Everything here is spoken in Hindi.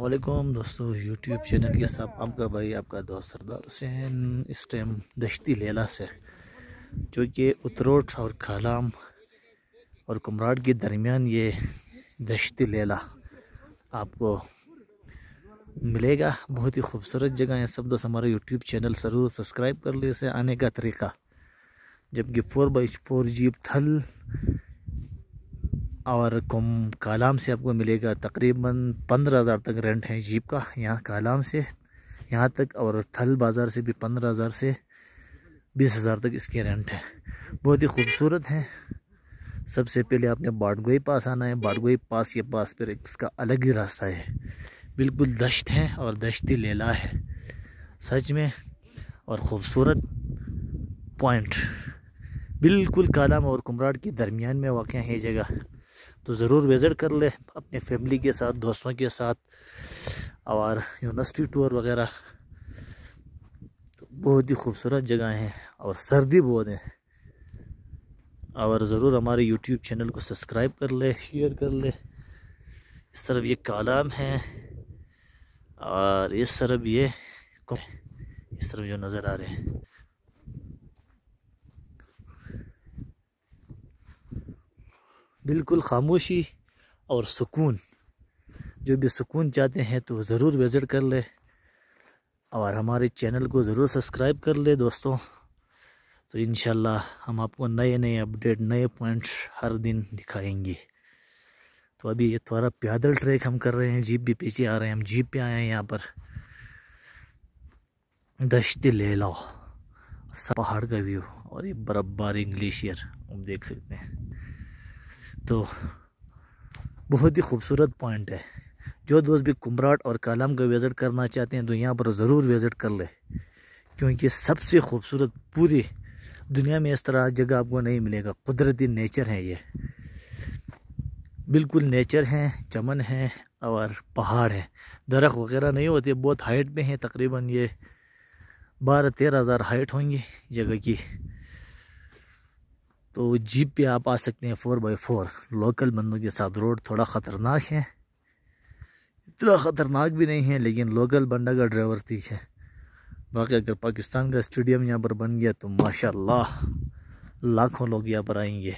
वालेकुम दोस्तों यूट्यूब चैनल के साथ आपका भाई आपका दोस्त सरदार हुसैन इस टाइम दश्ती लेला से जो कि उतरोट और खालाम और कुमराड के दरमियान ये दश्ती लेला आपको मिलेगा बहुत ही खूबसूरत जगह है सब दोस्त हमारा यूट्यूब चैनल ज़रूर सब्सक्राइब कर लिए इसे आने का तरीका जबकि फोर बाई फोर जीप थल और कुम कालाम से आपको मिलेगा तकरीबन पंद्रह हज़ार तक रेंट है जीप का यहाँ कालाम से यहाँ तक और थल बाज़ार से भी पंद्रह हज़ार से बीस हज़ार तक इसके रेंट है बहुत ही खूबसूरत है सबसे पहले आपने बाडगोई पास आना है बाडगोई पास के पास फिर इसका अलग ही रास्ता है बिल्कुल दश्त है और दश्ती लेला है सच में और ख़ूबसूरत पॉइंट बिल्कुल कालाम और कुमराड के दरमियान में वाक़ है ये जगह तो ज़रूर विज़िट कर ले अपने फैमिली के साथ दोस्तों के साथ और यूनिवर्सिटी टूर वगैरह बहुत ही खूबसूरत जगह हैं और सर्दी बहुत है और ज़रूर हमारे यूट्यूब चैनल को सब्सक्राइब कर ले शेयर कर ले इस तरफ ये कालाम है और इस तरफ ये इस तरफ जो नज़र आ रहे हैं बिल्कुल खामोशी और सुकून जो भी सुकून चाहते हैं तो ज़रूर विज़िट कर ले और हमारे चैनल को ज़रूर सब्सक्राइब कर ले दोस्तों तो इन हम आपको नए नए अपडेट नए पॉइंट्स हर दिन दिखाएंगे तो अभी ये थोड़ा प्यादल ट्रैक हम कर रहे हैं जीप भी पीछे आ रहे हैं हम जीप पे आए हैं यहाँ पर ले लो पहाड़ का व्यू और ये बर्फ़बारी ग्लेशियर हम देख सकते हैं तो बहुत ही खूबसूरत पॉइंट है जो दोस्त भी कुमराट और कालम का विज़िट करना चाहते हैं तो यहाँ पर ज़रूर विज़िट कर ले क्योंकि सबसे खूबसूरत पूरी दुनिया में इस तरह जगह आपको नहीं मिलेगा कुदरती नेचर है ये बिल्कुल नेचर है चमन है और पहाड़ है दरख वगैरह नहीं होते बहुत हाइट पे हैं तकरीबन ये बारह तेरह हज़ार हाइट होंगी जगह की तो जीप पे आप आ सकते हैं फ़ोर बाई फ़ोर लोकल बंदों के साथ रोड थोड़ा ख़तरनाक है इतना ख़तरनाक भी नहीं है लेकिन लोकल बंदा का ड्राइवर ठीक है बाकी अगर पाकिस्तान का स्टेडियम यहाँ पर बन गया तो माशाल्लाह लाखों लोग यहाँ पर आएंगे